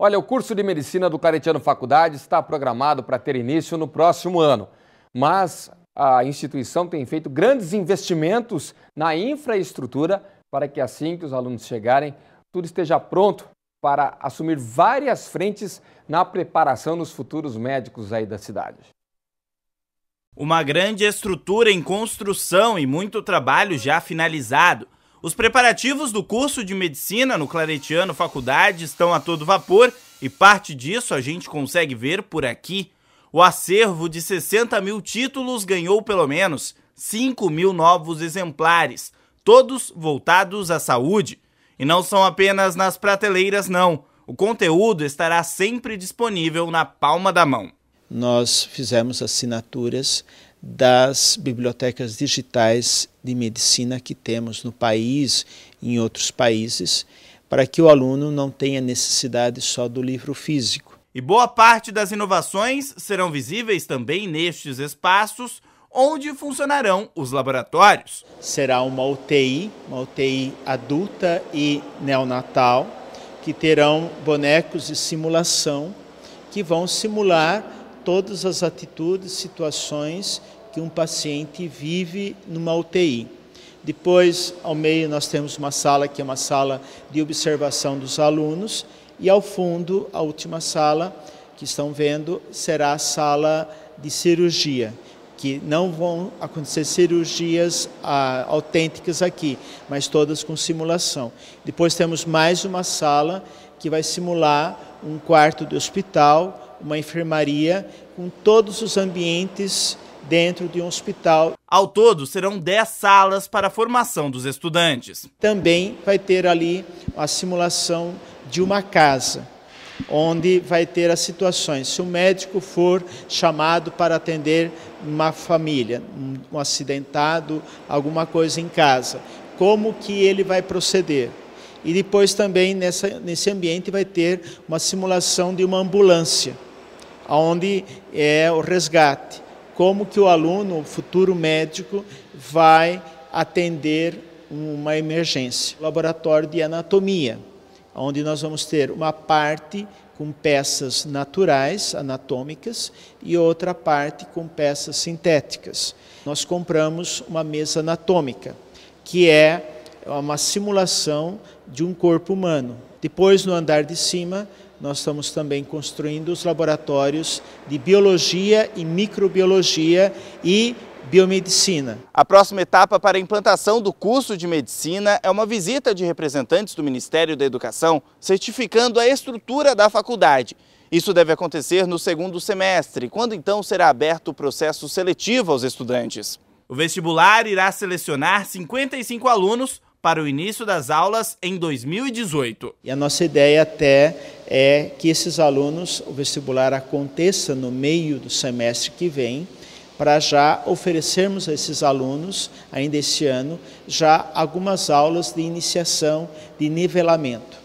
Olha, o curso de medicina do Claretiano Faculdade está programado para ter início no próximo ano, mas a instituição tem feito grandes investimentos na infraestrutura para que assim que os alunos chegarem, tudo esteja pronto para assumir várias frentes na preparação dos futuros médicos aí da cidade. Uma grande estrutura em construção e muito trabalho já finalizado. Os preparativos do curso de medicina no Claretiano Faculdade estão a todo vapor e parte disso a gente consegue ver por aqui. O acervo de 60 mil títulos ganhou pelo menos 5 mil novos exemplares, todos voltados à saúde. E não são apenas nas prateleiras, não. O conteúdo estará sempre disponível na palma da mão. Nós fizemos assinaturas das bibliotecas digitais de medicina que temos no país e em outros países, para que o aluno não tenha necessidade só do livro físico. E boa parte das inovações serão visíveis também nestes espaços onde funcionarão os laboratórios. Será uma UTI, uma UTI adulta e neonatal, que terão bonecos de simulação que vão simular todas as atitudes, situações que um paciente vive numa UTI. Depois, ao meio, nós temos uma sala que é uma sala de observação dos alunos, e ao fundo, a última sala que estão vendo será a sala de cirurgia, que não vão acontecer cirurgias ah, autênticas aqui, mas todas com simulação. Depois temos mais uma sala que vai simular um quarto de hospital, uma enfermaria, com todos os ambientes dentro de um hospital. Ao todo, serão 10 salas para a formação dos estudantes. Também vai ter ali a simulação de uma casa, onde vai ter as situações. Se o um médico for chamado para atender uma família, um acidentado, alguma coisa em casa, como que ele vai proceder? E depois também nessa, nesse ambiente vai ter uma simulação de uma ambulância, onde é o resgate como que o aluno, o futuro médico, vai atender uma emergência. Laboratório de anatomia, onde nós vamos ter uma parte com peças naturais, anatômicas, e outra parte com peças sintéticas. Nós compramos uma mesa anatômica, que é uma simulação de um corpo humano. Depois, no andar de cima, nós estamos também construindo os laboratórios de biologia e microbiologia e biomedicina. A próxima etapa para a implantação do curso de medicina é uma visita de representantes do Ministério da Educação certificando a estrutura da faculdade. Isso deve acontecer no segundo semestre, quando então será aberto o processo seletivo aos estudantes. O vestibular irá selecionar 55 alunos para o início das aulas em 2018. E a nossa ideia até é que esses alunos, o vestibular aconteça no meio do semestre que vem, para já oferecermos a esses alunos, ainda este ano, já algumas aulas de iniciação, de nivelamento.